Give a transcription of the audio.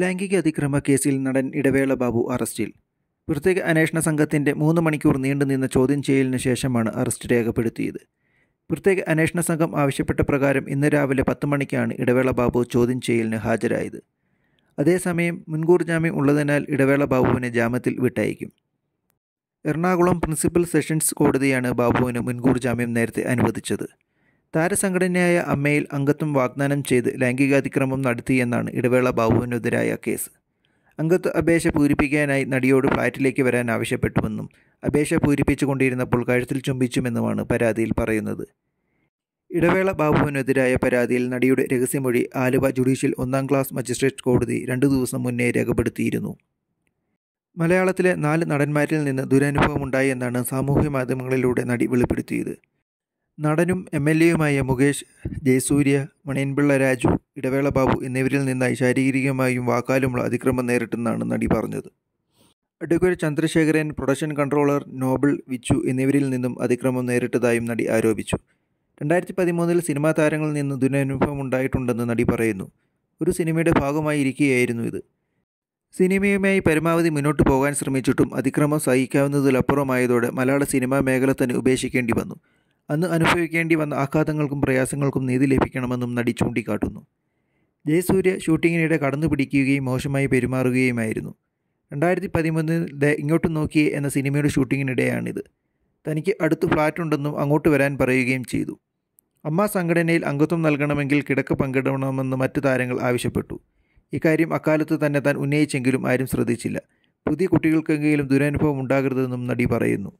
ലൈംഗിക അതിക്രമ കേസിൽ നടൻ ഇടവേള ബാബു അറസ്റ്റിൽ പ്രത്യേക അന്വേഷണ സംഘത്തിൻ്റെ മൂന്ന് മണിക്കൂർ നീണ്ടുനിന്ന ചോദ്യം ചെയ്യലിന് ശേഷമാണ് അറസ്റ്റ് രേഖപ്പെടുത്തിയത് പ്രത്യേക അന്വേഷണ സംഘം ആവശ്യപ്പെട്ട പ്രകാരം ഇന്ന് രാവിലെ പത്ത് മണിക്കാണ് ഇടവേള ബാബു ചോദ്യം ചെയ്യലിന് ഹാജരായത് അതേസമയം മുൻകൂർ ജാമ്യം ഉള്ളതിനാൽ ഇടവേള ബാബുവിനെ ജാമ്യത്തിൽ വിട്ടയക്കും എറണാകുളം പ്രിൻസിപ്പൽ സെഷൻസ് കോടതിയാണ് ബാബുവിന് മുൻകൂർ ജാമ്യം നേരത്തെ അനുവദിച്ചത് താരസംഘടനയായ അമ്മയിൽ അംഗത്വം വാഗ്ദാനം ചെയ്ത് ലൈംഗികാതിക്രമം നടത്തിയെന്നാണ് ഇടവേള ബാബുവിനെതിരായ കേസ് അംഗത്വ അപേക്ഷ പൂരിപ്പിക്കാനായി നടിയോട് ഫ്ളാറ്റിലേക്ക് വരാൻ ആവശ്യപ്പെട്ടുവെന്നും അപേക്ഷ പൂരിപ്പിച്ചുകൊണ്ടിരുന്നപ്പോൾ കഴുത്തിൽ ചുംബിച്ചുമെന്നുമാണ് പരാതിയിൽ പറയുന്നത് ഇടവേള ബാബുവിനെതിരായ പരാതിയിൽ നടിയുടെ രഹസ്യമൊഴി ആലുവ ജുഡീഷ്യൽ ഒന്നാം ക്ലാസ് മജിസ്ട്രേറ്റ് കോടതി രണ്ടു ദിവസം മുന്നേ രേഖപ്പെടുത്തിയിരുന്നു മലയാളത്തിലെ നാല് നടന്മാരിൽ നിന്ന് ദുരനുഭവമുണ്ടായി എന്നാണ് സാമൂഹ്യ മാധ്യമങ്ങളിലൂടെ നടി വെളിപ്പെടുത്തിയത് നടനും എം എൽ എയുമായ മുകേഷ് ജയസൂര്യ മണിയൻപിള്ള രാജു ഇടവേള ബാബു എന്നിവരിൽ നിന്നായി ശാരീരികമായും വാക്കാലുമുള്ള അതിക്രമം നേരിട്ടെന്നാണ് നടി പറഞ്ഞത് advocate Chandrasekharan production controller Noble Vichu എന്നിവരിൽ നിന്നും അതിക്രമം നേരിട്ടതായും നടി ആരോപിച്ചു രണ്ടായിരത്തി പതിമൂന്നിൽ സിനിമാ താരങ്ങളിൽ നിന്ന് ദുരനുഭവം ഉണ്ടായിട്ടുണ്ടെന്ന് നടി പറയുന്നു ഒരു സിനിമയുടെ ഭാഗമായി ഇരിക്കുകയായിരുന്നു ഇത് സിനിമയുമായി പരമാവധി മുന്നോട്ട് പോകാൻ ശ്രമിച്ചിട്ടും അതിക്രമം സഹിക്കാവുന്നതിലപ്പുറമായതോടെ മലയാള സിനിമാ മേഖല തന്നെ ഉപേക്ഷിക്കേണ്ടി വന്നു അന്ന് അനുഭവിക്കേണ്ടി വന്ന ആഘാതങ്ങൾക്കും പ്രയാസങ്ങൾക്കും നീതി ലഭിക്കണമെന്നും നടി ചൂണ്ടിക്കാട്ടുന്നു ജയസൂര്യ ഷൂട്ടിങ്ങിനിടെ കടന്നു പിടിക്കുകയും മോശമായി പെരുമാറുകയുമായിരുന്നു രണ്ടായിരത്തി പതിമൂന്നിൽ ദ ഇങ്ങോട്ട് നോക്കി എന്ന സിനിമയുടെ ഷൂട്ടിങ്ങിനിടെയാണിത് തനിക്ക് അടുത്ത് ഫ്ലാറ്റുണ്ടെന്നും അങ്ങോട്ട് വരാൻ പറയുകയും ചെയ്തു അമ്മ സംഘടനയിൽ അംഗത്വം നൽകണമെങ്കിൽ കിടക്ക പങ്കിടണമെന്ന് മറ്റു താരങ്ങൾ ആവശ്യപ്പെട്ടു ഇക്കാര്യം അക്കാലത്ത് തന്നെ താൻ ഉന്നയിച്ചെങ്കിലും ആരും ശ്രദ്ധിച്ചില്ല പുതിയ കുട്ടികൾക്കെങ്കിലും ദുരനുഭവം ഉണ്ടാകരുതെന്നും നടി പറയുന്നു